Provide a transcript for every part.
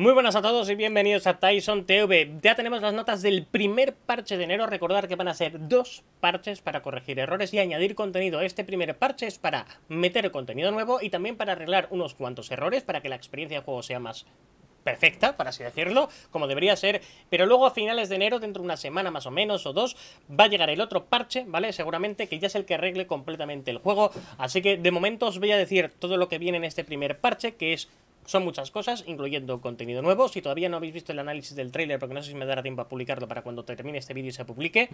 Muy buenas a todos y bienvenidos a Tyson TV. Ya tenemos las notas del primer parche de enero. Recordar que van a ser dos parches para corregir errores y añadir contenido. Este primer parche es para meter contenido nuevo y también para arreglar unos cuantos errores para que la experiencia de juego sea más perfecta, para así decirlo, como debería ser, pero luego a finales de enero, dentro de una semana más o menos o dos, va a llegar el otro parche, ¿vale? Seguramente que ya es el que arregle completamente el juego, así que de momento os voy a decir todo lo que viene en este primer parche, que es son muchas cosas, incluyendo contenido nuevo. Si todavía no habéis visto el análisis del tráiler, porque no sé si me dará tiempo a publicarlo para cuando termine este vídeo y se publique,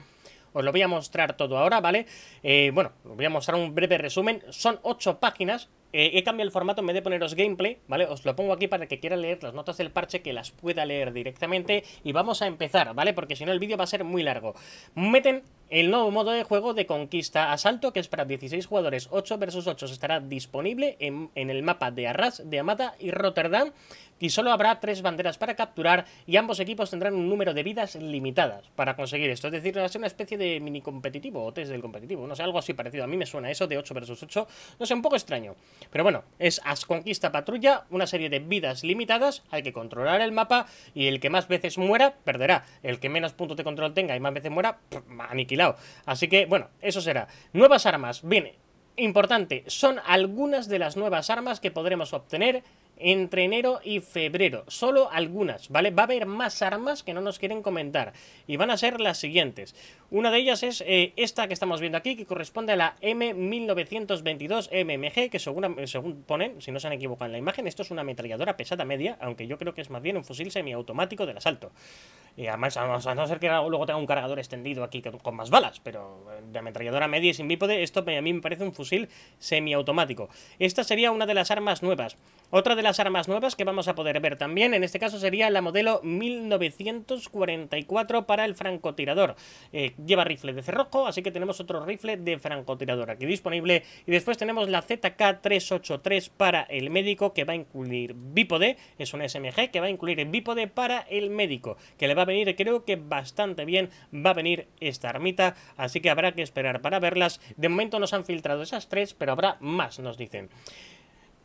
os lo voy a mostrar todo ahora, ¿vale? Eh, bueno, os voy a mostrar un breve resumen. Son 8 páginas, eh, he cambiado el formato, en vez de poneros gameplay, ¿vale? Os lo pongo aquí para que quiera leer las notas del parche, que las pueda leer directamente. Y vamos a empezar, ¿vale? Porque si no el vídeo va a ser muy largo. Meten el nuevo modo de juego de conquista asalto, que es para 16 jugadores, 8 vs 8, estará disponible en, en el mapa de Arras, de Amada y Rotterdam y solo habrá tres banderas para capturar y ambos equipos tendrán un número de vidas limitadas para conseguir esto. Es decir, va a ser una especie de mini competitivo o test del competitivo, no sé, algo así parecido. A mí me suena eso de 8 versus 8, no sé, un poco extraño. Pero bueno, es As Conquista Patrulla, una serie de vidas limitadas, hay que controlar el mapa y el que más veces muera, perderá. El que menos puntos de control tenga y más veces muera, aniquilado. Así que, bueno, eso será. Nuevas armas, Bien, importante, son algunas de las nuevas armas que podremos obtener entre enero y febrero. Solo algunas, ¿vale? Va a haber más armas que no nos quieren comentar. Y van a ser las siguientes. Una de ellas es eh, esta que estamos viendo aquí, que corresponde a la M1922 MMG, que según, según ponen, si no se han equivocado en la imagen, esto es una ametralladora pesada media, aunque yo creo que es más bien un fusil semiautomático del asalto. Y además, a no ser que luego tenga un cargador extendido aquí con más balas, pero eh, de ametralladora media y sin bípode, esto a mí me parece un fusil semiautomático. Esta sería una de las armas nuevas. Otra de las armas nuevas que vamos a poder ver también, en este caso sería la modelo 1944 para el francotirador. Eh, lleva rifle de cerrojo, así que tenemos otro rifle de francotirador aquí disponible. Y después tenemos la ZK383 para el médico, que va a incluir bípode, es un SMG, que va a incluir bípode para el médico, que le va a venir creo que bastante bien, va a venir esta armita, así que habrá que esperar para verlas. De momento nos han filtrado esas tres, pero habrá más, nos dicen.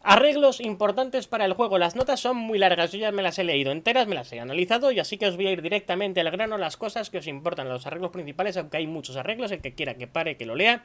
Arreglos importantes para el juego. Las notas son muy largas, yo ya me las he leído enteras, me las he analizado y así que os voy a ir directamente al grano las cosas que os importan, los arreglos principales, aunque hay muchos arreglos, el que quiera que pare, que lo lea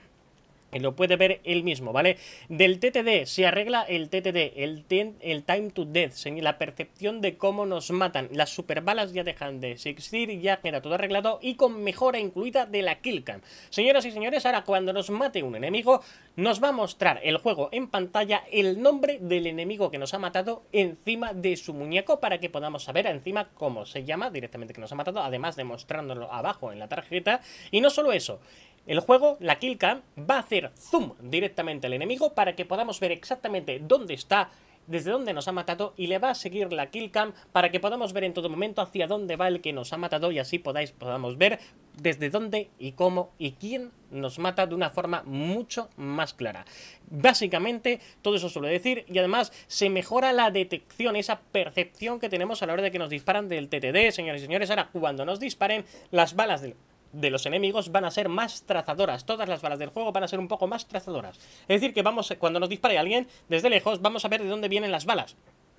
lo puede ver él mismo, ¿vale? Del TTD se arregla el TTD, el, Time to Death, la percepción de cómo nos matan. Las superbalas ya dejan de existir, ya queda todo arreglado y con mejora incluida de la killcam. Señoras y señores, ahora cuando nos mate un enemigo, nos va a mostrar el juego en pantalla el nombre del enemigo que nos ha matado encima de su muñeco para que podamos saber encima cómo se llama directamente que nos ha matado, además de mostrándolo abajo en la tarjeta. Y no solo eso, el juego, la killcam, va a hacer zoom directamente al enemigo para que podamos ver exactamente dónde está desde dónde nos ha matado y le va a seguir la killcam para que podamos ver en todo momento hacia dónde va el que nos ha matado y así podáis, podamos ver desde dónde y cómo y quién nos mata de una forma mucho más clara. Básicamente, todo eso suele decir y además se mejora la detección, esa percepción que tenemos a la hora de que nos disparan del TTD, señores y señores. Ahora, cuando nos disparen, las balas del de los enemigos van a ser más trazadoras. Todas las balas del juego van a ser un poco más trazadoras. Es decir, que vamos, cuando nos dispare alguien desde lejos, vamos a ver de dónde vienen las balas.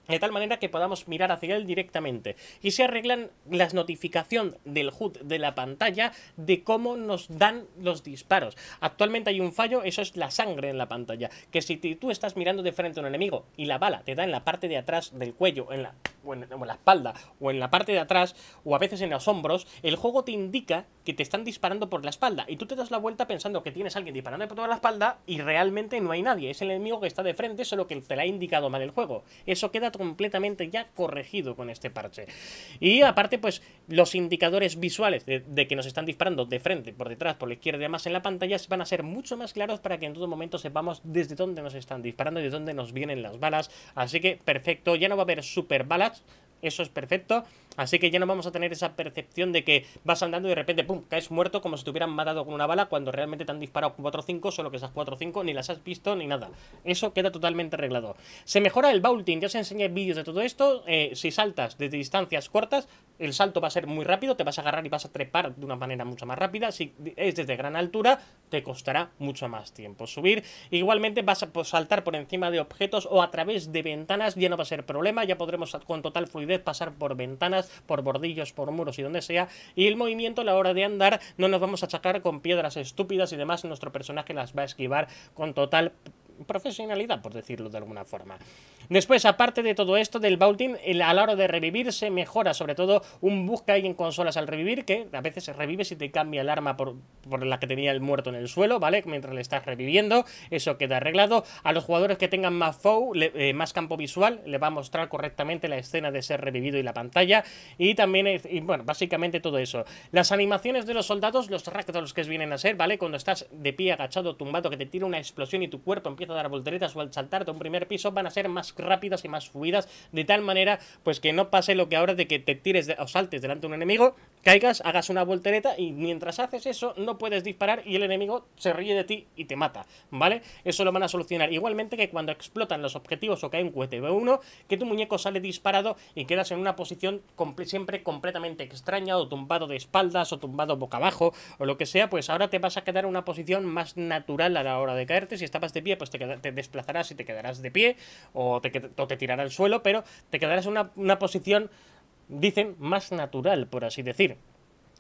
De tal manera que podamos mirar hacia él directamente. Y se arreglan las notificaciones del HUD de la pantalla de cómo nos dan los disparos. Actualmente hay un fallo, eso es la sangre en la pantalla. Que si tú estás mirando de frente a un enemigo y la bala te da en la parte de atrás del cuello, en la o en, la espalda, o en la parte de atrás, o a veces en los hombros, el juego te indica que te están disparando por la espalda. Y tú te das la vuelta pensando que tienes a alguien disparando por toda la espalda y realmente no hay nadie. Es el enemigo que está de frente, solo que te la ha indicado mal el juego. Eso queda completamente ya corregido con este parche. Y aparte, pues, los indicadores visuales de, que nos están disparando de frente, por detrás, por la izquierda y demás en la pantalla van a ser mucho más claros para que en todo momento sepamos desde dónde nos están disparando y de dónde nos vienen las balas. Así que perfecto, ya no va a haber super balas, eso es perfecto. Así que ya no vamos a tener esa percepción de que vas andando y de repente, ¡pum!, caes muerto como si te hubieran matado con una bala cuando realmente te han disparado 4 o 5, solo que esas 4 o 5 ni las has visto ni nada. Eso queda totalmente arreglado. Se mejora el vaulting, ya os enseñé vídeos de todo esto. Eh, si saltas desde distancias cortas, el salto va a ser muy rápido, te vas a agarrar y vas a trepar de una manera mucho más rápida. Si es desde gran altura, te costará mucho más tiempo subir. Igualmente vas a pues, saltar por encima de objetos o a través de ventanas, ya no va a ser problema, ya podremos con total fluidez pasar por ventanas, por bordillos, por muros y donde sea. Y el movimiento a la hora de andar no nos vamos a achacar con piedras estúpidas y demás, nuestro personaje las va a esquivar con total profesionalidad, por decirlo de alguna forma. Después, aparte de todo esto del Vaulting, a la hora de revivir se mejora, sobre todo un busca que hay en consolas al revivir, que a veces revive si te cambia el arma por, la que tenía el muerto en el suelo, ¿vale? Mientras le estás reviviendo, eso queda arreglado. A los jugadores que tengan más eh, más campo visual, le va a mostrar correctamente la escena de ser revivido y la pantalla. Y también, bueno, básicamente todo eso. Las animaciones de los soldados, los los que vienen a ser, ¿vale? Cuando estás de pie agachado, tumbado, que te tira una explosión y tu cuerpo empieza a dar volteretas o al saltarte a un primer piso, van a ser más rápidas y más fluidas, de tal manera pues que no pase lo que ahora de que te tires o saltes delante de un enemigo, caigas, hagas una voltereta y mientras haces eso no puedes disparar y el enemigo se ríe de ti y te mata, ¿vale? Eso lo van a solucionar. Igualmente que cuando explotan los objetivos o cae un cohete B1, que tu muñeco sale disparado y quedas en una posición siempre completamente extraña o tumbado de espaldas o tumbado boca abajo o lo que sea, pues ahora te vas a quedar en una posición más natural a la hora de caerte. Si estabas de pie, pues te, te desplazarás y te quedarás de pie o te te, o te tirará al suelo, pero te quedarás en una, posición, dicen, más natural, por así decir.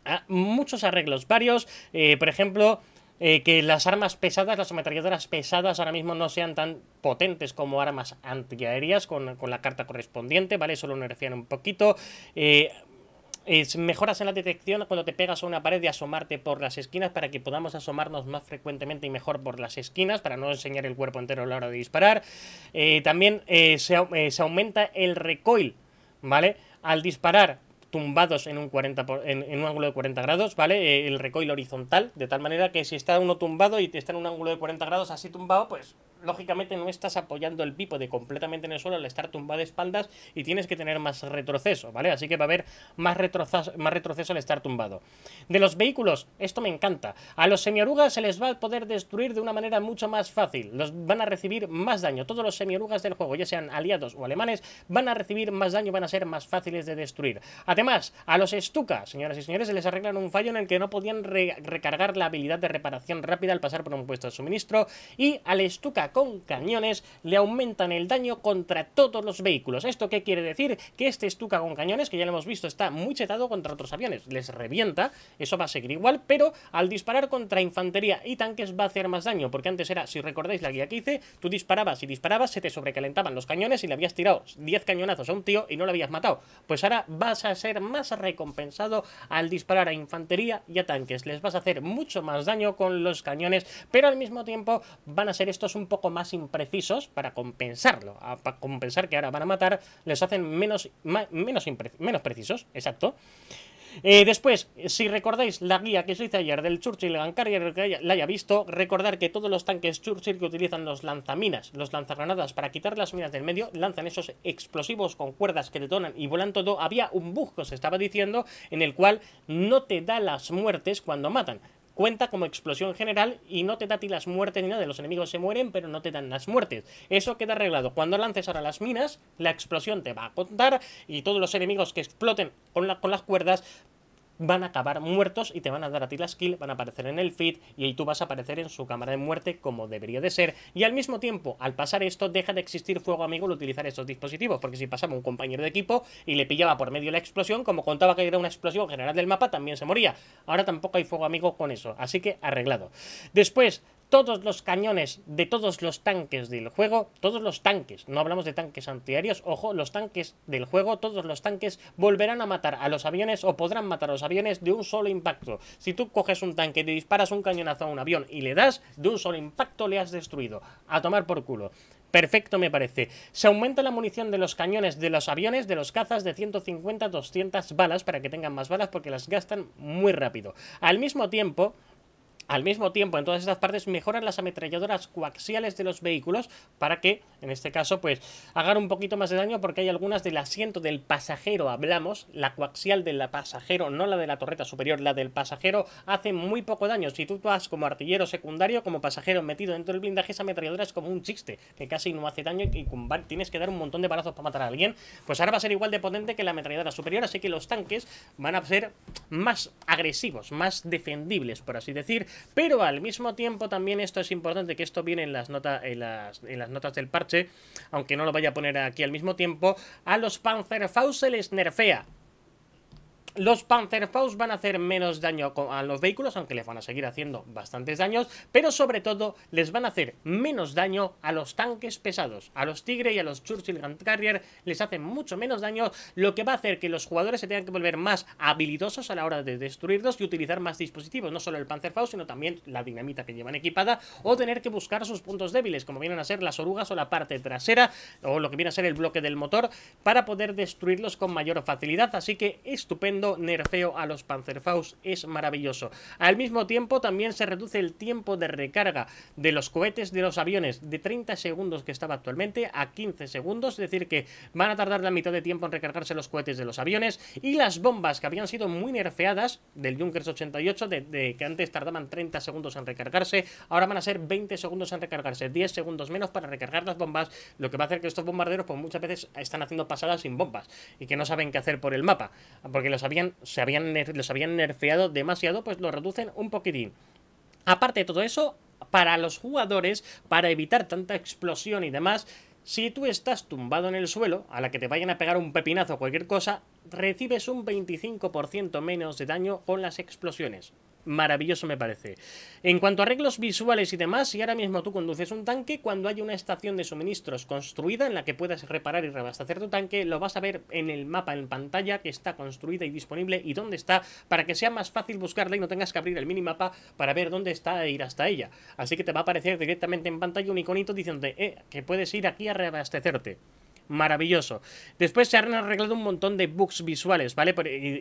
Ah, muchos arreglos, varios, eh, por ejemplo, eh, que las armas pesadas, las ametralladoras pesadas ahora mismo no sean tan potentes como armas antiaéreas con, la carta correspondiente, ¿vale? Solo nerfean un poquito. Eh, mejoras en la detección cuando te pegas a una pared de asomarte por las esquinas para que podamos asomarnos más frecuentemente y mejor por las esquinas para no enseñar el cuerpo entero a la hora de disparar. Eh, también eh, eh, se, aumenta el recoil, ¿vale? Al disparar tumbados en un, 40 en, un ángulo de 40 grados, ¿vale? el recoil horizontal, de tal manera que si está uno tumbado y te está en un ángulo de 40 grados así tumbado, pues lógicamente no estás apoyando el bípode completamente en el suelo al estar tumbado de espaldas y tienes que tener más retroceso, ¿vale? Así que va a haber más retroceso, más retroceso al estar tumbado. De los vehículos, esto me encanta. A los semiorugas se les va a poder destruir de una manera mucho más fácil. Los van a recibir más daño. Todos los semiorugas del juego, ya sean aliados o alemanes, van a recibir más daño, van a ser más fáciles de destruir. Además, a los Stuka, señoras y señores, se les arreglan un fallo en el que no podían recargar la habilidad de reparación rápida al pasar por un puesto de suministro. Y al estuca con cañones le aumentan el daño contra todos los vehículos. ¿Esto qué quiere decir? Que este estuca con cañones, que ya lo hemos visto, está muy chetado contra otros aviones. Les revienta, eso va a seguir igual, pero al disparar contra infantería y tanques va a hacer más daño, porque antes era, si recordáis la guía que hice, tú disparabas y disparabas, se te sobrecalentaban los cañones y le habías tirado 10 cañonazos a un tío y no lo habías matado. Pues ahora vas a ser más recompensado al disparar a infantería y a tanques. Les vas a hacer mucho más daño con los cañones, pero al mismo tiempo van a ser estos un poco más imprecisos para compensarlo. A, para compensar que ahora van a matar, les hacen menos, menos, menos precisos, exacto. Eh, después, si recordáis la guía que se hizo ayer del Churchill y Carrier, que la haya visto, recordar que todos los tanques Churchill que utilizan los lanzaminas, los lanzagranadas para quitar las minas del medio, lanzan esos explosivos con cuerdas que detonan y volan todo. Había un busco, se estaba diciendo en el cual no te da las muertes cuando matan cuenta como explosión general y no te da a ti las muertes ni nada. Los enemigos se mueren, pero no te dan las muertes. Eso queda arreglado. Cuando lances ahora las minas, la explosión te va a contar y todos los enemigos que exploten con, con las cuerdas van a acabar muertos y te van a dar a ti las skill, van a aparecer en el feed y ahí tú vas a aparecer en su cámara de muerte como debería de ser. Y al mismo tiempo, al pasar esto, deja de existir fuego amigo al utilizar estos dispositivos, porque si pasaba un compañero de equipo y le pillaba por medio la explosión, como contaba que era una explosión general del mapa, también se moría. Ahora tampoco hay fuego amigo con eso, así que arreglado. Después, todos los cañones de todos los tanques del juego, todos los tanques, no hablamos de tanques antiaéreos, ojo, los tanques del juego, todos los tanques volverán a matar a los aviones o podrán matar a los aviones de un solo impacto. Si tú coges un tanque y te disparas un cañonazo a un avión y le das, de un solo impacto le has destruido. A tomar por culo. Perfecto me parece. Se aumenta la munición de los cañones de los aviones, de los cazas de 150 200 balas para que tengan más balas porque las gastan muy rápido. Al mismo tiempo, al mismo tiempo, en todas estas partes mejoran las ametralladoras coaxiales de los vehículos para que, en este caso, pues hagan un poquito más de daño porque hay algunas del asiento del pasajero, hablamos, la coaxial del pasajero, no la de la torreta superior, la del pasajero hace muy poco daño. Si tú vas como artillero secundario, como pasajero metido dentro del blindaje, esa ametralladora es como un chiste, que casi no hace daño y tienes que dar un montón de balazos para matar a alguien. Pues ahora va a ser igual de potente que la ametralladora superior, así que los tanques van a ser más agresivos, más defendibles, por así decir. Pero al mismo tiempo también esto es importante, que esto viene en las, notas del parche, aunque no lo vaya a poner aquí al mismo tiempo, a los Panzerfaust se les nerfea. Los Panzerfaust van a hacer menos daño a los vehículos, aunque les van a seguir haciendo bastantes daños, pero sobre todo les van a hacer menos daño a los tanques pesados. A los Tigre y a los Churchill Gun Carrier les hacen mucho menos daño, lo que va a hacer que los jugadores se tengan que volver más habilidosos a la hora de destruirlos y utilizar más dispositivos, no solo el Panzerfaust, sino también la dinamita que llevan equipada, o tener que buscar sus puntos débiles, como vienen a ser las orugas o la parte trasera, o lo que viene a ser el bloque del motor, para poder destruirlos con mayor facilidad. Así que estupendo nerfeo a los Panzerfaust es maravilloso. Al mismo tiempo también se reduce el tiempo de recarga de los cohetes de los aviones de 30 segundos que estaba actualmente a 15 segundos, es decir que van a tardar la mitad de tiempo en recargarse los cohetes de los aviones y las bombas que habían sido muy nerfeadas del Junkers 88, de, que antes tardaban 30 segundos en recargarse, ahora van a ser 20 segundos en recargarse, 10 segundos menos para recargar las bombas, lo que va a hacer que estos bombarderos pues muchas veces están haciendo pasadas sin bombas y que no saben qué hacer por el mapa, porque los aviones se los habían nerfeado demasiado, pues lo reducen un poquitín. Aparte de todo eso, para los jugadores, para evitar tanta explosión y demás, si tú estás tumbado en el suelo, a la que te vayan a pegar un pepinazo o cualquier cosa, recibes un 25% menos de daño con las explosiones maravilloso me parece. En cuanto a arreglos visuales y demás, si ahora mismo tú conduces un tanque, cuando hay una estación de suministros construida en la que puedas reparar y reabastecer tu tanque, lo vas a ver en el mapa, en pantalla, que está construida y disponible y dónde está, para que sea más fácil buscarla y no tengas que abrir el minimapa para ver dónde está e ir hasta ella. Así que te va a aparecer directamente en pantalla un iconito diciendo eh, que puedes ir aquí a reabastecerte maravilloso. Después se han arreglado un montón de bugs visuales, ¿vale?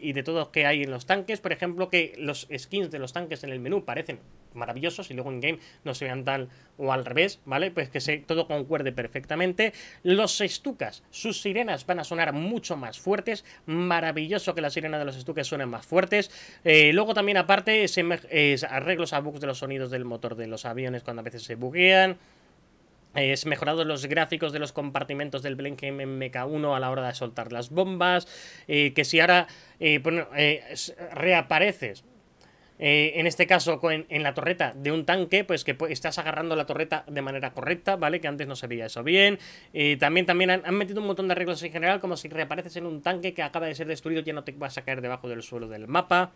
Y, de todo lo que hay en los tanques, por ejemplo, que los skins de los tanques en el menú parecen maravillosos y luego en game no se vean tal o al revés, ¿vale? Pues que todo concuerde perfectamente. Los estucas, sus sirenas van a sonar mucho más fuertes, maravilloso que las sirenas de los estuques suenen más fuertes. Eh, luego también aparte se, eh, arreglos a bugs de los sonidos del motor de los aviones cuando a veces se buguean es mejorado los gráficos de los compartimentos del Blenheim mk 1 a la hora de soltar las bombas. Eh, que si ahora eh, eh, reapareces, en este caso en, la torreta de un tanque, pues que estás agarrando la torreta de manera correcta, ¿vale? Que antes no se veía eso bien. también también han, metido un montón de arreglos en general, como si reapareces en un tanque que acaba de ser destruido, ya no te vas a caer debajo del suelo del mapa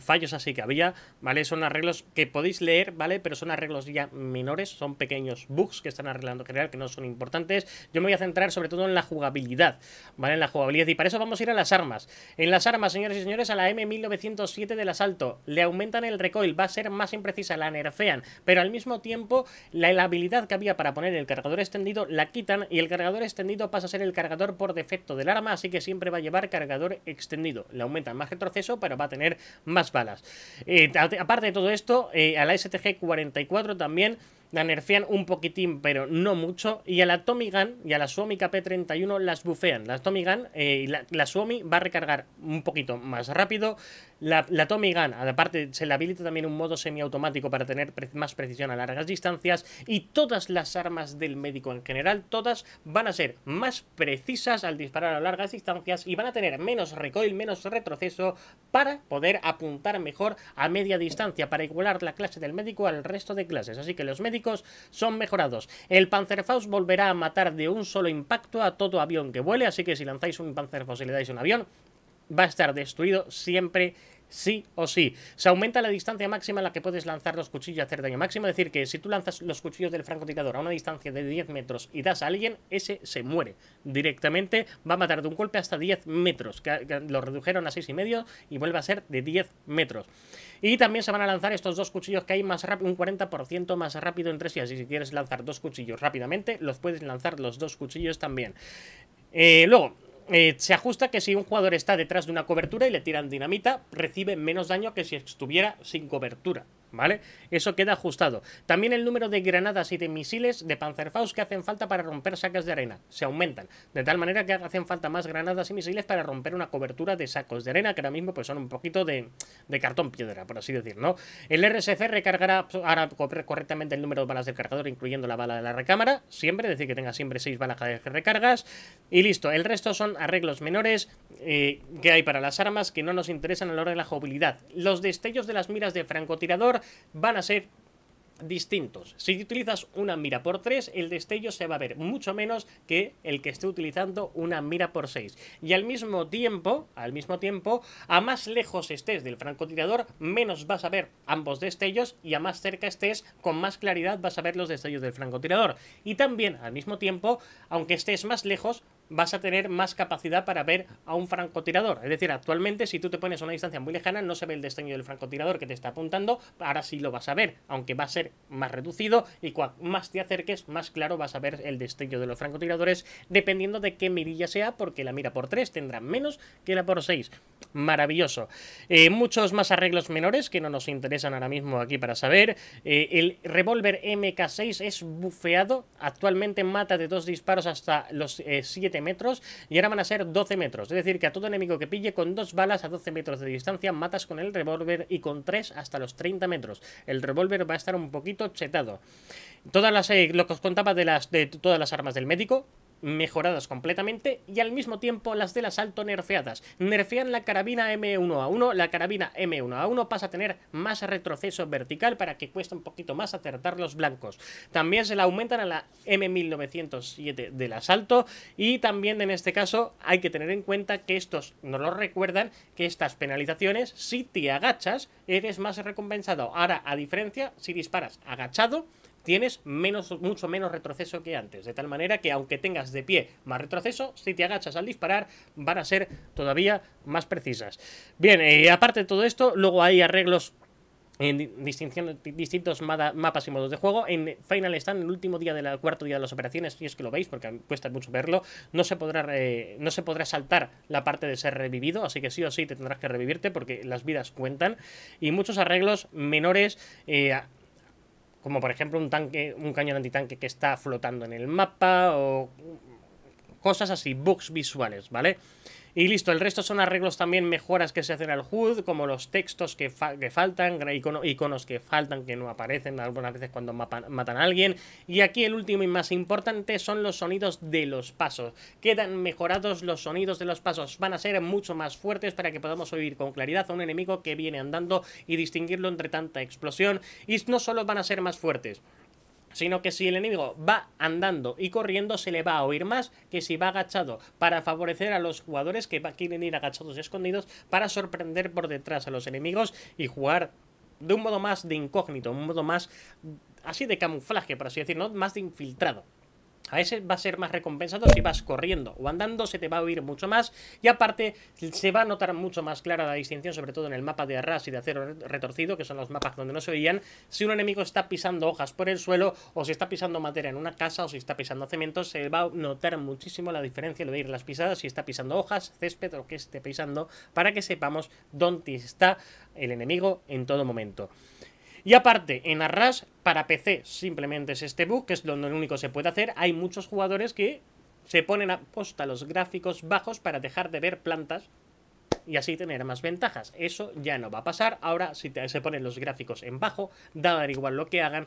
fallos así que había, ¿vale? Son arreglos que podéis leer, ¿vale? Pero son arreglos ya menores, son pequeños bugs que están arreglando en general, que no son importantes. Yo me voy a centrar sobre todo en la jugabilidad, ¿vale? En la jugabilidad. Y para eso vamos a ir a las armas. En las armas, señores y señores, a la M1907 del asalto. Le aumentan el recoil, va a ser más imprecisa, la nerfean. Pero al mismo tiempo, la habilidad que había para poner el cargador extendido la quitan y el cargador extendido pasa a ser el cargador por defecto del arma, así que siempre va a llevar cargador extendido. Le aumentan más retroceso, pero va a tener más balas. Eh, aparte de todo esto, eh, a la STG-44 también la nerfean un poquitín, pero no mucho. Y a la Tommy Gun y a la Suomi KP31 las bufean. La Tommy Gun eh, y la, Suomi va a recargar un poquito más rápido. La, la Tommy Gun, aparte, se le habilita también un modo semiautomático para tener más precisión a largas distancias. Y todas las armas del médico en general, todas van a ser más precisas al disparar a largas distancias y van a tener menos recoil, menos retroceso para poder apuntar mejor a media distancia, para igualar la clase del médico al resto de clases. Así que los médicos son mejorados. El Panzerfaust volverá a matar de un solo impacto a todo avión que vuele, así que si lanzáis un Panzerfaust y le dais un avión, va a estar destruido siempre sí o sí. Se aumenta la distancia máxima a la que puedes lanzar los cuchillos y hacer daño máximo. Es decir, que si tú lanzas los cuchillos del francotirador a una distancia de 10 metros y das a alguien, ese se muere directamente. Va a matar de un golpe hasta 10 metros. lo redujeron a 6,5 y medio y vuelve a ser de 10 metros. Y también se van a lanzar estos dos cuchillos que hay más rápido, un 40% más rápido entre sí. Así si quieres lanzar dos cuchillos rápidamente, los puedes lanzar los dos cuchillos también. Eh, luego, eh, se ajusta que si un jugador está detrás de una cobertura y le tiran dinamita, recibe menos daño que si estuviera sin cobertura. ¿vale? Eso queda ajustado. También el número de granadas y de misiles de Panzerfaust que hacen falta para romper sacas de arena. Se aumentan. De tal manera que hacen falta más granadas y misiles para romper una cobertura de sacos de arena, que ahora mismo pues son un poquito de, cartón piedra, por así decir, ¿no? El RSC recargará ahora correctamente el número de balas del cargador, incluyendo la bala de la recámara, siempre, decir, que tenga siempre 6 balas de recargas. Y listo, el resto son arreglos menores eh, que hay para las armas que no nos interesan a la hora de la jugabilidad Los destellos de las miras de francotirador van a ser distintos. Si utilizas una mira por 3, el destello se va a ver mucho menos que el que esté utilizando una mira por 6. Y al mismo tiempo, al mismo tiempo, a más lejos estés del francotirador, menos vas a ver ambos destellos y a más cerca estés, con más claridad vas a ver los destellos del francotirador. Y también, al mismo tiempo, aunque estés más lejos, vas a tener más capacidad para ver a un francotirador. Es decir, actualmente si tú te pones a una distancia muy lejana no se ve el destello del francotirador que te está apuntando, ahora sí lo vas a ver, aunque va a ser más reducido y cuanto más te acerques, más claro vas a ver el destello de los francotiradores, dependiendo de qué mirilla sea, porque la mira por 3 tendrá menos que la por 6. Maravilloso. Eh, muchos más arreglos menores que no nos interesan ahora mismo aquí para saber. Eh, el revólver MK6 es bufeado, actualmente mata de dos disparos hasta los 7 eh, metros y ahora van a ser 12 metros. Es decir, que a todo enemigo que pille con dos balas a 12 metros de distancia matas con el revólver y con tres hasta los 30 metros. El revólver va a estar un poquito chetado. Todas las, eh, lo que os contaba de, las, de todas las armas del médico, mejoradas completamente y al mismo tiempo las del asalto nerfeadas. Nerfean la carabina M1A1, la carabina M1A1 pasa a tener más retroceso vertical para que cueste un poquito más acertar los blancos. También se la aumentan a la M1907 del asalto y también en este caso hay que tener en cuenta que estos no lo recuerdan que estas penalizaciones si te agachas eres más recompensado. Ahora, a diferencia, si disparas agachado tienes menos, mucho menos retroceso que antes. De tal manera que aunque tengas de pie más retroceso, si te agachas al disparar, van a ser todavía más precisas. Bien, eh, aparte de todo esto, luego hay arreglos en distintos mapas y modos de juego. En Final Stand, el último día del cuarto día de las operaciones, si es que lo veis, porque cuesta mucho verlo, no se podrá no se podrá saltar la parte de ser revivido, así que sí o sí te tendrás que revivirte porque las vidas cuentan. Y muchos arreglos menores eh, como por ejemplo un tanque, un cañón antitanque que está flotando en el mapa o cosas así, bugs visuales, ¿vale? Y listo, el resto son arreglos también, mejoras que se hacen al HUD, como los textos que, faltan, iconos que faltan, que no aparecen algunas veces cuando matan a alguien. Y aquí el último y más importante son los sonidos de los pasos. Quedan mejorados los sonidos de los pasos, van a ser mucho más fuertes para que podamos oír con claridad a un enemigo que viene andando y distinguirlo entre tanta explosión. Y no solo van a ser más fuertes, sino que si el enemigo va andando y corriendo se le va a oír más que si va agachado, para favorecer a los jugadores que quieren ir agachados y escondidos para sorprender por detrás a los enemigos y jugar de un modo más de incógnito, un modo más así de camuflaje, por así decirlo, más de infiltrado. A ese va a ser más recompensado si vas corriendo o andando, se te va a oír mucho más y aparte se va a notar mucho más clara la distinción, sobre todo en el mapa de Arras y de Acero Retorcido, que son los mapas donde no se oían, si un enemigo está pisando hojas por el suelo o si está pisando madera en una casa o si está pisando cemento, se va a notar muchísimo la diferencia lo de ir las pisadas, si está pisando hojas, césped o que esté pisando, para que sepamos dónde está el enemigo en todo momento. Y aparte, en Arras, para PC simplemente es este bug, que es donde lo único se puede hacer. Hay muchos jugadores que se ponen a posta los gráficos bajos para dejar de ver plantas y así tener más ventajas. Eso ya no va a pasar. Ahora, si se ponen los gráficos en bajo, da igual lo que hagan,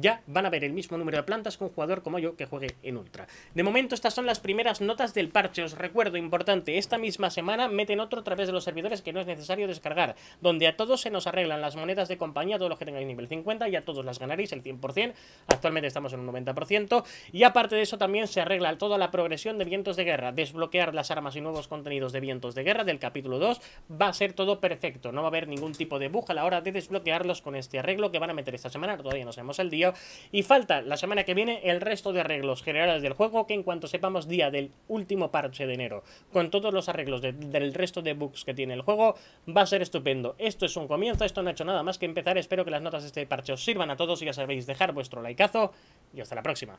ya van a ver el mismo número de plantas con un jugador como yo que juegue en Ultra. De momento estas son las primeras notas del parche, os recuerdo, importante, esta misma semana meten otro a través de los servidores que no es necesario descargar, donde a todos se nos arreglan las monedas de compañía, todos los que tengáis nivel 50 y a todos las ganaréis el 100%, actualmente estamos en un 90%, y aparte de eso también se arregla toda la progresión de vientos de guerra, desbloquear las armas y nuevos contenidos de vientos de guerra del capítulo 2, va a ser todo perfecto, no va a haber ningún tipo de bug a la hora de desbloquearlos con este arreglo que van a meter esta semana, todavía no sabemos el día, y falta la semana que viene el resto de arreglos generales del juego, que en cuanto sepamos día del último parche de enero, con todos los arreglos del resto de bugs que tiene el juego, va a ser estupendo. Esto es un comienzo, esto no ha hecho nada más que empezar, espero que las notas de este parche os sirvan a todos y ya sabéis, dejar vuestro likeazo y hasta la próxima.